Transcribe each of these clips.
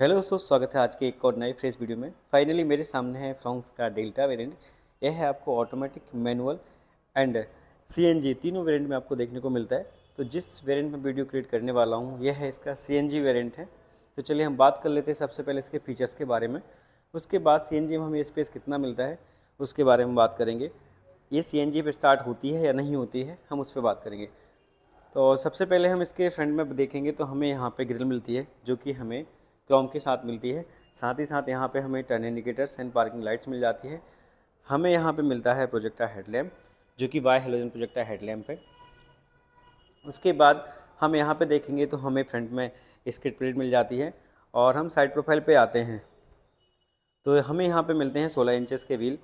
hello दोस्तों स्वागत है आज के एक और नए फ्रेश वीडियो में फाइनली मेरे सामने है फ्रॉन्स का डेल्टा वेरिएंट यह है आपको ऑटोमेटिक मैनुअल एंड सीएनजी तीनों वेरिएंट में आपको देखने को मिलता है तो जिस वेरिएंट में वीडियो क्रिएट करने वाला हूँ यह है इसका सीएनजी वेरिएंट है तो चलिए हम बात कर लेते हैं सबसे पहले इसके फीचर्स के बारे में उसके बाद सी में हमें स्पेस कितना मिलता है उसके बारे में बात करेंगे ये सी एन पे स्टार्ट होती है या नहीं होती है हम उस पर बात करेंगे तो सबसे पहले हम इसके फ्रंट में देखेंगे तो हमें यहाँ पर ग्रिल मिलती है जो कि हमें क्रोम के साथ मिलती है साथ ही साथ यहाँ पे हमें turn indicators and parking lights मिल जाती है हमें यहाँ पे मिलता है प्रोजेक्टा हेडलैम्प जो कि वाई हेलोजन प्रोजेक्टा हेडलैम्प है उसके बाद हम यहाँ पे देखेंगे तो हमें फ्रंट में स्क्रिट प्लेट मिल जाती है और हम साइड प्रोफाइल पे आते हैं तो हमें यहाँ पे मिलते हैं सोलह इंचेस के व्हील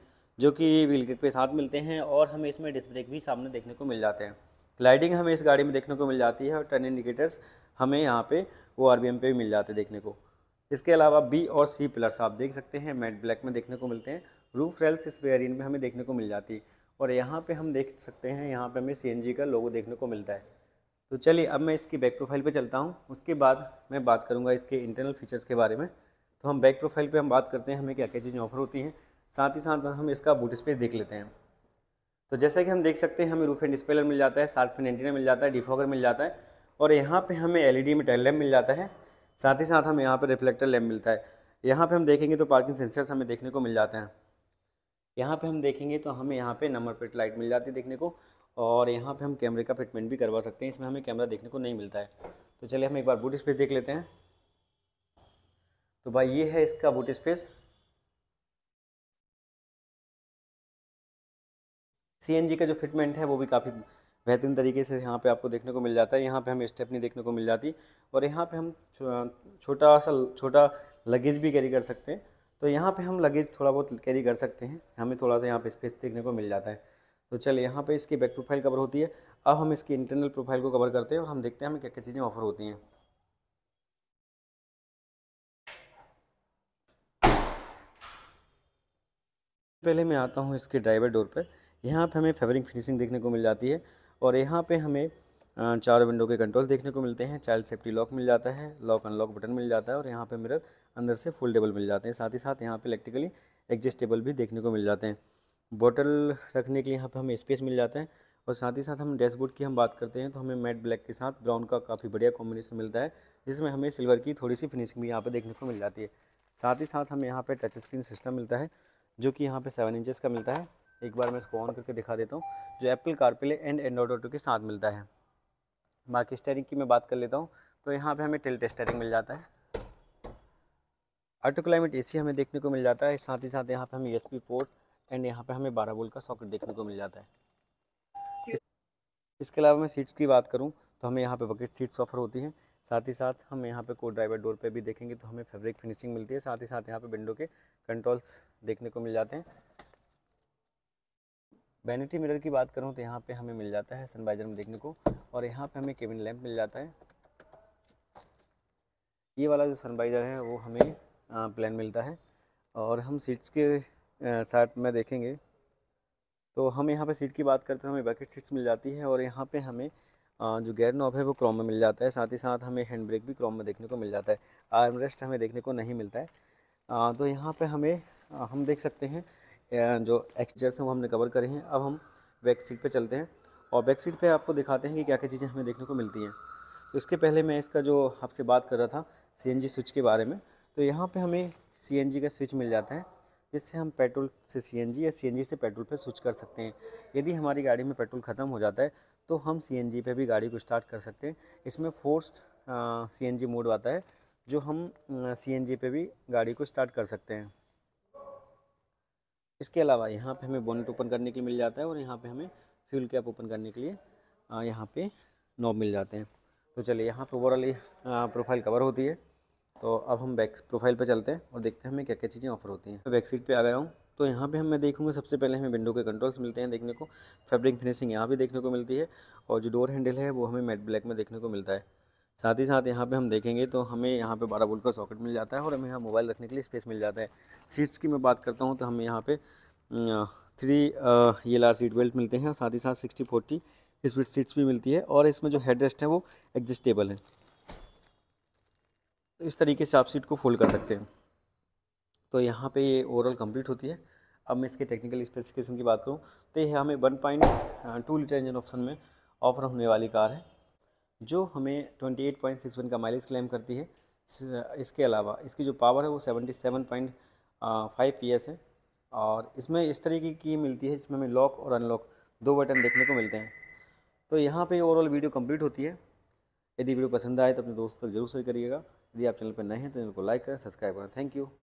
जो कि व्हील किक के साथ मिलते हैं और हमें इसमें डिस्क ब्रेक भी सामने देखने को मिल जाते हैं ग्लाइडिंग हमें इस गाड़ी में देखने को मिल जाती है और टर्न इंडिकेटर्स हमें यहाँ पे वो आर पे भी मिल जाते हैं देखने को इसके अलावा बी और सी पिलर्स आप देख सकते हैं मेट ब्लैक में देखने को मिलते हैं रूफ रेल्स इस वेरियंट में हमें देखने को मिल जाती है और यहाँ पे हम देख सकते हैं यहाँ पे हमें सी का लोगो देखने को मिलता है तो चलिए अब मैं इसकी बैक प्रोफाइल पे चलता हूँ उसके बाद मैं बात करूँगा इसके इंटरनल फीचर्स के बारे में तो हम बैक प्रोफाइल पे हम बात करते हैं हमें क्या क्या चीज़ें ऑफर होती हैं साथ ही साथ हम इसका बूट स्पेस देख लेते हैं तो जैसा कि हम देख सकते हैं हमें रूफ एंड डिस्पेलर मिल जाता है सार्ट एंड एंटीना मिल जाता है डिफॉगर मिल जाता है और यहाँ पर हमें एल ई डी में टेल मिल जाता है साथ ही साथ हमें यहाँ पर रिफ्लेक्टर लैम्प मिलता है यहाँ पर हम देखेंगे तो पार्किंग सेंसर्स हमें देखने को मिल जाते हैं यहाँ पर हम देखेंगे तो हमें यहाँ पर नंबर प्लेट लाइट मिल जाती है देखने को और यहाँ पे हम कैमरे का फिटमेंट भी करवा सकते हैं इसमें हमें कैमरा देखने को नहीं मिलता है तो चलिए हम एक बार बूट स्पेस देख लेते हैं तो भाई ये है इसका बूट स्पेस सी का जो फिटमेंट है वो भी काफ़ी बेहतरीन तरीके से यहाँ पे आपको देखने को मिल जाता है यहाँ पे हमें स्टेप नहीं देखने को मिल जाती और यहाँ पे हम छोटा सा छोटा लगेज भी कैरी कर सकते हैं तो यहाँ पे हम लगेज थोड़ा बहुत कैरी कर सकते हैं हमें थोड़ा सा यहाँ पे स्पेस देखने को मिल जाता है तो चलिए यहाँ पे इसकी बैक प्रोफाइल कवर होती है अब हम इसकी इंटरनल प्रोफाइल को कवर करते हैं और हम देखते हैं हमें क्या क्या चीज़ें ऑफर होती हैं पहले मैं आता हूँ इसके ड्राइवर डोर पर यहाँ पर हमें फेबरिंग फिनिशिंग देखने को मिल जाती है और यहाँ पे हमें चार विंडो के कंट्रोल देखने को मिलते हैं चाइल्ड सेफ्टी लॉक मिल जाता है लॉक अनलॉक बटन मिल जाता है और यहाँ पे मिरर अंदर से फोल्डेबल मिल जाते हैं साथ ही साथ यहाँ पे इलेक्ट्रिकली एडजस्टेबल भी देखने को मिल जाते हैं बॉटल रखने के लिए यहाँ पर हमें स्पेस मिल जाता है और साथ ही साथ हम डैशबोर्ड की हम बात करते हैं तो हमें मैट ब्लैक के साथ ब्राउन का काफ़ी बढ़िया कॉम्बिनेशन मिलता है जिसमें हमें सिल्वर की थोड़ी सी फिनिशिंग भी यहाँ पर देखने को मिल जाती है साथ ही साथ हमें यहाँ पर टच स्क्रीन सिस्टम मिलता है जो कि यहाँ पर सेवन इंचज़ का मिलता है एक बार मैं इसको ऑन करके दिखा देता हूँ जो Apple CarPlay and Android Auto के साथ मिलता है बाकी स्टेयरिंग की मैं बात कर लेता हूँ तो यहाँ पे हमें टिल्ट स्टेयरिंग मिल जाता है ऑटो क्लाइमेट एसी हमें देखने को मिल जाता है साथ ही साथ यहाँ पे हमें एस पोर्ट एंड यहाँ पे हमें बारह वोल्ट का सॉकेट देखने को मिल जाता है इसके अलावा मैं सीट्स की बात करूँ तो हमें यहाँ पे बकेट सीट्स ऑफर होती हैं साथ ही साथ हम यहाँ पे को ड्राइवर डोर पे भी देखेंगे तो हमें फैब्रिक फिनिशिंग मिलती है साथ ही साथ यहाँ पे विंडो के कंट्रोल्स देखने को मिल जाते हैं वैनिटी मिरर की बात करूँ तो यहाँ पे हमें मिल जाता है सनवाइजर में देखने को और यहाँ पे हमें केबिन लैम्प मिल जाता है ये वाला जो सनवाइजर है वो हमें प्लान मिलता है और हम सीट्स के साथ में देखेंगे तो हम यहाँ पे सीट की बात करते हैं हमें बकेट सीट्स मिल जाती है और यहाँ पे हमें जो गैर नॉब है वो क्रोम में मिल जाता है साथ ही साथ हमें हैंड ब्रेक भी क्रोम में देखने को मिल जाता है आर्म रेस्ट हमें देखने को नहीं मिलता है तो यहाँ पे हमें हम देख सकते हैं जो एक्सचर्स हैं वो हमने कवर करे हैं अब हम बैक सीट पर चलते हैं और बैक सीट पर आपको दिखाते हैं कि क्या क्या चीज़ें हमें देखने को मिलती हैं तो इसके पहले मैं इसका जो आपसे बात कर रहा था सी स्विच के बारे में तो यहाँ पर हमें सी का स्विच मिल जाता है जिससे हम पेट्रोल से सी या सी से पेट्रोल पर स्विच कर सकते हैं यदि हमारी गाड़ी में पेट्रोल ख़त्म हो जाता है तो हम सी पे भी गाड़ी को स्टार्ट कर सकते हैं इसमें फोर्स्ड सी एन मोड आता है जो हम सी पे भी गाड़ी को स्टार्ट कर सकते हैं इसके अलावा यहाँ पे हमें बोनेट ओपन करने के लिए मिल जाता है और यहाँ पे हमें फ्यूल कैप ओपन करने के लिए यहाँ पे नॉब मिल जाते हैं तो चलिए यहाँ पे ओवरऑल प्रोफाइल कवर होती है तो अब हम बैक प्रोफाइल पे चलते हैं और देखते हैं हमें क्या क्या चीज़ें ऑफर होती हैं मैं बैक सीट पर आ गया हूँ तो यहाँ पे हम मैं देखूँगा सबसे पहले हमें विंडो के कंट्रोल्स मिलते हैं देखने को फैब्रिक फिनिशिंग यहाँ भी देखने को मिलती है और जो डोर हैंडल है वो हमें मेट ब्लैक में देखने को मिलता है साथ ही साथ यहाँ पे हम देखेंगे तो हमें यहाँ पे 12 वोल्ट का सॉकेट मिल जाता है और हमें यहाँ मोबाइल रखने के लिए स्पेस मिल जाता है सीट्स की मैं बात करता हूँ तो हमें यहाँ पे थ्री ये एल आर सीट बेल्ट मिलते हैं साथ ही साथ सिक्सटी फोर्टी स्पीड सीट्स भी मिलती है और इसमें जो हेड रेस्ट है वो एग्जिस्टेबल है तो इस तरीके से आप सीट को फोल्ड कर सकते हैं तो यहाँ पर ये ओवरऑल कंप्लीट होती है अब मैं इसके टेक्निकल स्पेसिफिकेशन की बात करूँ तो ये हमें one point two litre engine option में ऑफर होने वाली कार है जो हमें 28.61 का माइलेज क्लेम करती है इसके अलावा इसकी जो पावर है वो 77.5 एस uh, है और इसमें इस तरीके की मिलती है जिसमें हमें लॉक और अनलॉक दो बटन देखने को मिलते हैं तो यहाँ पे ओवरऑल वीडियो कंप्लीट होती है यदि वीडियो पसंद आए तो अपने दोस्तों तक जरूर शेयर करिएगा यदि आप चैनल पर नए हैं तो चैनल को लाइक करें सब्सक्राइब करें थैंक यू